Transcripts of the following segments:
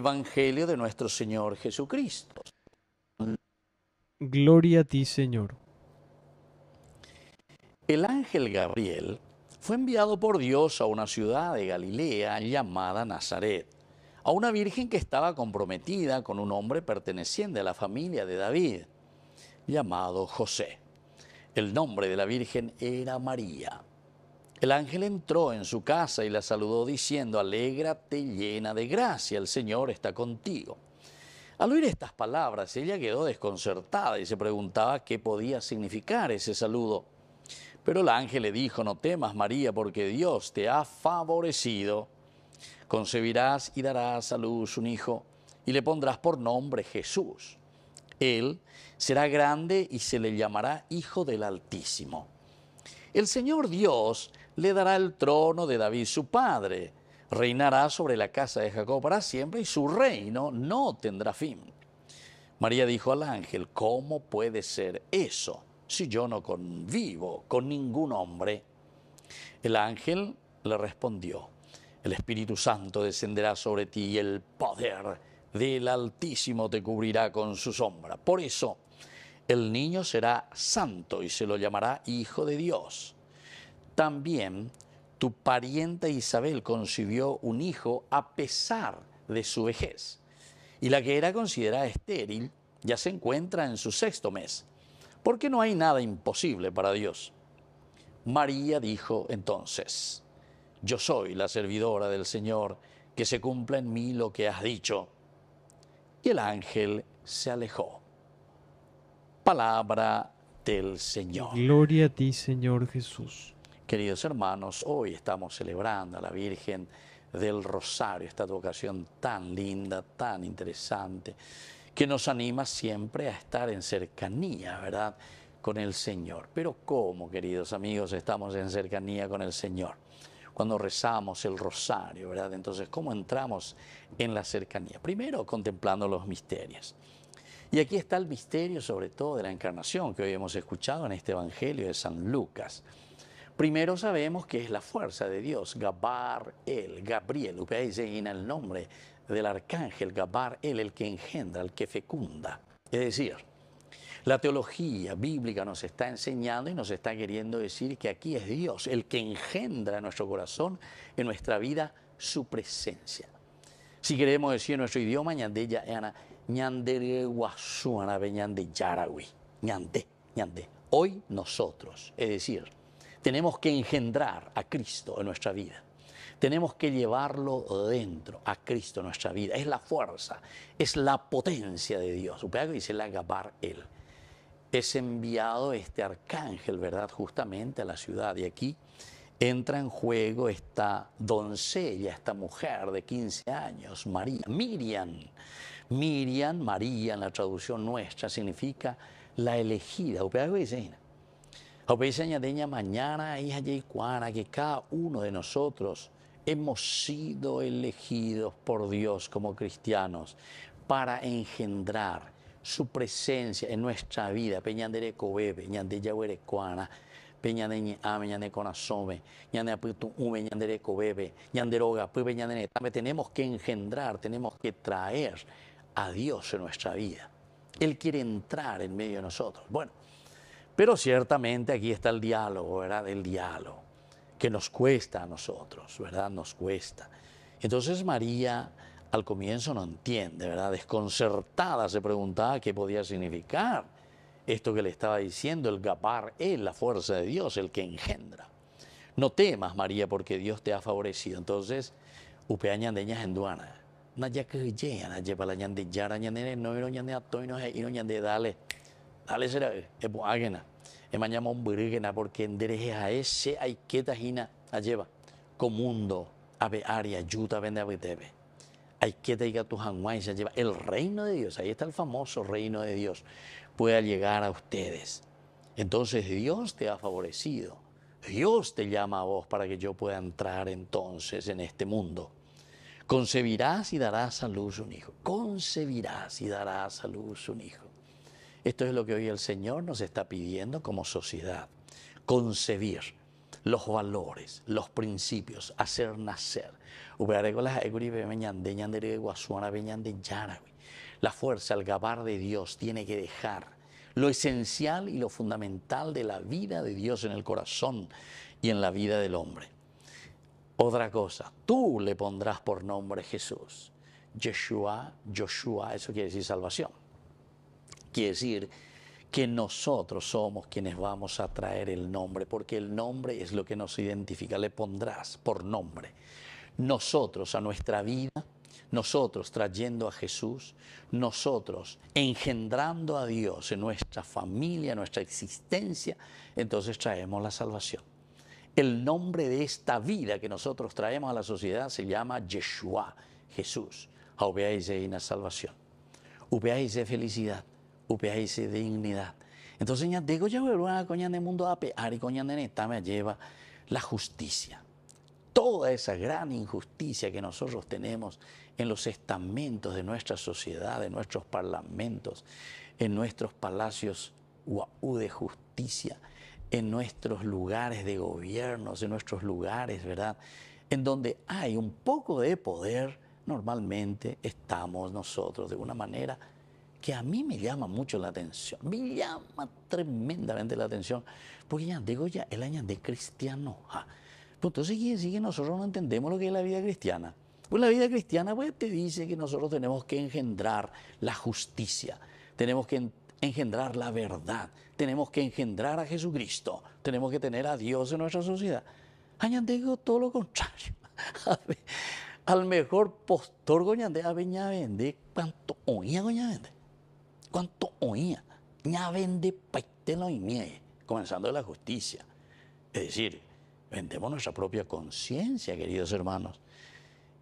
Evangelio de nuestro Señor Jesucristo. Gloria a ti, Señor. El ángel Gabriel fue enviado por Dios a una ciudad de Galilea llamada Nazaret, a una virgen que estaba comprometida con un hombre perteneciente a la familia de David, llamado José. El nombre de la virgen era María. El ángel entró en su casa y la saludó diciendo, alégrate llena de gracia, el Señor está contigo. Al oír estas palabras, ella quedó desconcertada y se preguntaba qué podía significar ese saludo. Pero el ángel le dijo, no temas María, porque Dios te ha favorecido. Concebirás y darás a luz un hijo y le pondrás por nombre Jesús. Él será grande y se le llamará Hijo del Altísimo. El Señor Dios le dará el trono de David su padre. Reinará sobre la casa de Jacob para siempre y su reino no tendrá fin. María dijo al ángel, ¿cómo puede ser eso si yo no convivo con ningún hombre? El ángel le respondió, el Espíritu Santo descenderá sobre ti y el poder del Altísimo te cubrirá con su sombra. Por eso el niño será santo y se lo llamará Hijo de Dios. También tu pariente Isabel concibió un hijo a pesar de su vejez, y la que era considerada estéril ya se encuentra en su sexto mes, porque no hay nada imposible para Dios. María dijo entonces, yo soy la servidora del Señor, que se cumpla en mí lo que has dicho. Y el ángel se alejó. Palabra del Señor. Gloria a ti, Señor Jesús. Queridos hermanos, hoy estamos celebrando a la Virgen del Rosario, esta vocación tan linda, tan interesante, que nos anima siempre a estar en cercanía, ¿verdad?, con el Señor. Pero ¿cómo, queridos amigos, estamos en cercanía con el Señor? Cuando rezamos el rosario, ¿verdad? Entonces, ¿cómo entramos en la cercanía? Primero, contemplando los misterios. Y aquí está el misterio sobre todo de la encarnación que hoy hemos escuchado en este Evangelio de San Lucas. Primero sabemos que es la fuerza de Dios, Gabar el, Gabriel, ustedes en el nombre del arcángel Gabar el, el que engendra, el que fecunda. Es decir, la teología bíblica nos está enseñando y nos está queriendo decir que aquí es Dios el que engendra en nuestro corazón, en nuestra vida, su presencia. Si queremos decir en nuestro idioma, ñandé ana, ñandé, ñandé, ñande ñande, Hoy nosotros, es decir, tenemos que engendrar a Cristo en nuestra vida. Tenemos que llevarlo dentro, a Cristo en nuestra vida. Es la fuerza, es la potencia de Dios. Upeago dice el agabar él. Es enviado este arcángel, ¿verdad? Justamente a la ciudad. Y aquí entra en juego esta doncella, esta mujer de 15 años, María, Miriam. Miriam, María en la traducción nuestra, significa la elegida. Upeago dice, dice? ña añadeña mañana, hija Yeicuana, que cada uno de nosotros hemos sido elegidos por Dios como cristianos para engendrar su presencia en nuestra vida. Peñandere Cobebe, Ñande Yahuerecuana, Peñadeñe Ame, Ñande Conazome, Ñande Apitu Ume, Ñandere Cobebe, Ñanderoga, pues Tenemos que engendrar, tenemos que traer a Dios en nuestra vida. Él quiere entrar en medio de nosotros. Bueno, pero ciertamente aquí está el diálogo, ¿verdad? El diálogo, que nos cuesta a nosotros, ¿verdad? Nos cuesta. Entonces María al comienzo no entiende, ¿verdad? Desconcertada se preguntaba qué podía significar esto que le estaba diciendo, el gapar es la fuerza de Dios, el que engendra. No temas, María, porque Dios te ha favorecido. Entonces, upeañandeñas en duana. dale. Dale, será, Emañamos virgena porque en a ese aiqueta gina a lleva. Comundo, ave aria, ayuda, vende hay que diga y gatus se lleva. El reino de Dios, ahí está el famoso reino de Dios, pueda llegar a ustedes. Entonces Dios te ha favorecido. Dios te llama a vos para que yo pueda entrar entonces en este mundo. Concebirás y darás a luz un hijo. Concebirás y darás a luz un hijo. Esto es lo que hoy el Señor nos está pidiendo como sociedad, concebir los valores, los principios, hacer nacer. La fuerza, el gabar de Dios tiene que dejar lo esencial y lo fundamental de la vida de Dios en el corazón y en la vida del hombre. Otra cosa, tú le pondrás por nombre Jesús. Yeshua, Joshua, eso quiere decir salvación. Quiere decir que nosotros somos quienes vamos a traer el nombre, porque el nombre es lo que nos identifica, le pondrás por nombre. Nosotros a nuestra vida, nosotros trayendo a Jesús, nosotros engendrando a Dios en nuestra familia, en nuestra existencia, entonces traemos la salvación. El nombre de esta vida que nosotros traemos a la sociedad se llama Yeshua, Jesús. una salvación. de felicidad dignidad. Entonces, ya digo, yo voy a mundo y coña de neta me lleva la justicia. Toda esa gran injusticia que nosotros tenemos en los estamentos de nuestra sociedad, en nuestros parlamentos, en nuestros palacios de justicia, en nuestros lugares de gobiernos, en nuestros lugares, ¿verdad? En donde hay un poco de poder, normalmente estamos nosotros de una manera que a mí me llama mucho la atención, me llama tremendamente la atención, porque ya digo ya, el año de cristiano. Pues entonces quiere decir que nosotros no entendemos lo que es la vida cristiana. Pues la vida cristiana pues, te dice que nosotros tenemos que engendrar la justicia, tenemos que engendrar la verdad, tenemos que engendrar a Jesucristo, tenemos que tener a Dios en nuestra sociedad. Añandego todo lo contrario. Al mejor postor goñande, a veña vende, cuanto oía goña vende. ¿Cuánto oía? Ya vende y comenzando de la justicia. Es decir, vendemos nuestra propia conciencia, queridos hermanos.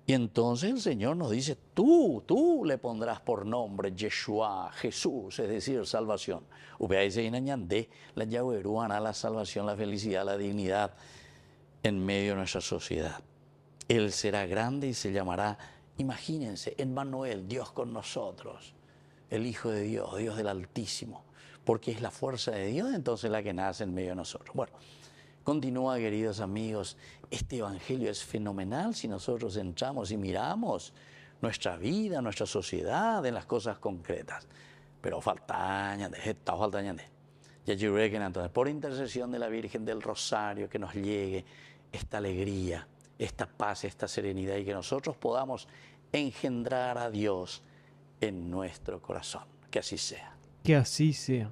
Y entonces el Señor nos dice, tú, tú le pondrás por nombre Yeshua, Jesús, es decir, salvación. la la salvación, la felicidad, la dignidad en medio de nuestra sociedad. Él será grande y se llamará, imagínense, Emmanuel, Dios con nosotros el Hijo de Dios, Dios del Altísimo, porque es la fuerza de Dios entonces la que nace en medio de nosotros. Bueno, continúa, queridos amigos, este Evangelio es fenomenal si nosotros entramos y miramos nuestra vida, nuestra sociedad, en las cosas concretas. Pero faltañan, está falta de. entonces, por intercesión de la Virgen del Rosario, que nos llegue esta alegría, esta paz, esta serenidad y que nosotros podamos engendrar a Dios en nuestro corazón. Que así sea. Que así sea.